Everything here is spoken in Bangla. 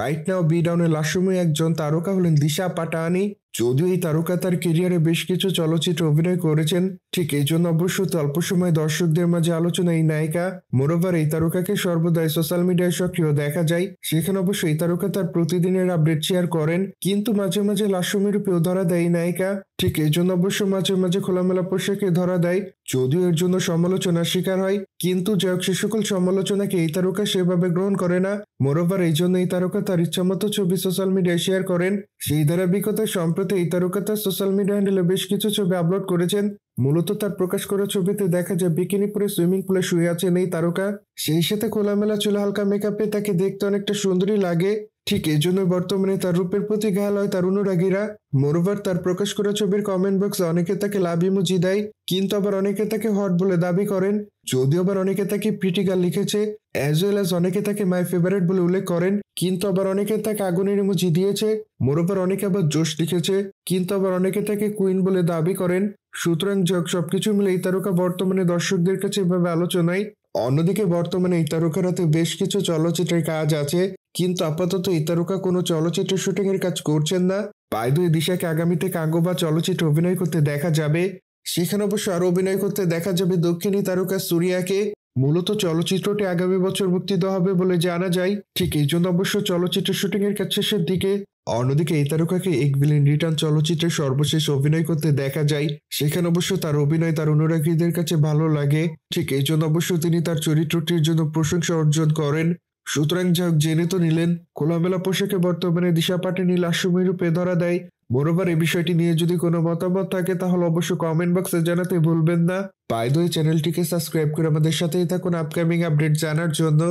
রাইট নাও বি ডাউনের লাস্টরুমে একজন তারকা হলেন দিশা পাটানি যদিও এই তারকা তার কেরিয়ারে বেশ কিছু চলচ্চিত্রে অভিনয় করেছেন ঠিক এই জন্য অবশ্য অল্প সময় দর্শকদের মাঝে আলোচনা এই নায়িকা মোরোভার এই তারকাকে সর্বদাই সোশ্যাল মিডিয়ায় সক্রিয় দেখা যায় সেখানে অবশ্য এই তারকা তার প্রতিদিনের আপডেট শেয়ার করেন কিন্তু মাঝে মাঝে রূপেও ধরা দেয় এই নায়িকা ঠিক এই জন্য অবশ্য মাঝে মাঝে খোলামেলা পোশাকে ধরা দেয় যদিও এর জন্য সমালোচনার শিকার হয় কিন্তু যাই সে সকল সমালোচনাকে এই তারকা সেভাবে গ্রহণ করে না মোরোভার এই জন্য এই তারকা তার ইচ্ছামতো ছবি সোশ্যাল মিডিয়ায় শেয়ার করেন সেই ধারাবাহিকতায় সম্প্রতি সম্প্রতি এই তারকা তার সোশ্যাল মিডিয়া হ্যান্ডেলে বেশ কিছু ছবি আপলোড করেছেন মূলত তার প্রকাশ করা ছবিতে দেখা যায় বিকিনি পরে সুইমিং পুলে শুয়ে আছেন এই তারকা সেই সাথে খোলামেলা চুলে হালকা মেকআপে তাকে দেখতে অনেকটা সুন্দরী লাগে ঠিক এই জন্য বর্তমানে তার রূপের প্রতি ঘাল হয় তার অনুরাগীরা মোরোভার তার প্রকাশ করা ছবির কমেন্ট বক্সে অনেকে তাকে লাভ ইমোজি দেয় কিন্তু আবার অনেকে তাকে হট বলে দাবি করেন যদিও আবার অনেকে তাকে প্রিটিকার লিখেছে অ্যাজ ওয়েল অ্যাজ অনেকে তাকে মাই ফেভারেট বলে উল্লেখ করেন কিন্তু আবার অনেকে তাকে আগুনের ইমোজি দিয়েছে মোরবার অনেকে আবার জোশ লিখেছে কিন্তু আবার অনেকে তাকে কুইন বলে দাবি করেন সুতরাং সবকিছু মিলে এই তারকা বর্তমানে দর্শকদের কাছে এভাবে আলোচনায় অন্যদিকে বর্তমানে এই তারকারাতে বেশ কিছু চলচ্চিত্রের কাজ আছে কিন্তু আপাতত এই তারকা কোনো চলচ্চিত্র শুটিং এর কাজ করছেন না বাইদু এই দিশাকে আগামীতে কাঙ্গ বা চলচ্চিত্র অভিনয় করতে দেখা যাবে সেখানে অবশ্য আরও অভিনয় করতে দেখা যাবে দক্ষিণী তারকা সুরিয়াকে মূলত চলচ্চিত্রটি আগামী বছর মুক্তি দেওয়া হবে বলে জানা যায় ঠিক এই জন্য অবশ্য চলচ্চিত্র শুটিং এর কাজ শেষের দিকে অন্যদিকে এই তারকাকে এক বিলিয়ন রিটার্ন চলচ্চিত্রে সর্বশেষ অভিনয় করতে দেখা যায় সেখানে অবশ্য তার অভিনয় তার অনুরাগীদের কাছে ভালো লাগে ঠিক এই জন্য অবশ্য তিনি তার চরিত্রটির জন্য প্রশংসা অর্জন করেন সুতরাং যা জেনে তো নিলেন খোলামেলা পোশাকে বর্তমানে দিশা পাটিনি লাশমী ধরা দেয় মনোবার এই বিষয়টি নিয়ে যদি কোনো মতামত থাকে তাহলে অবশ্যই কমেন্ট বক্সে জানাতে ভুলবেন না বাইদ চ্যানেলটিকে সাবস্ক্রাইব করে আমাদের সাথেই থাকুন আপকামিং আপডেট জানার জন্য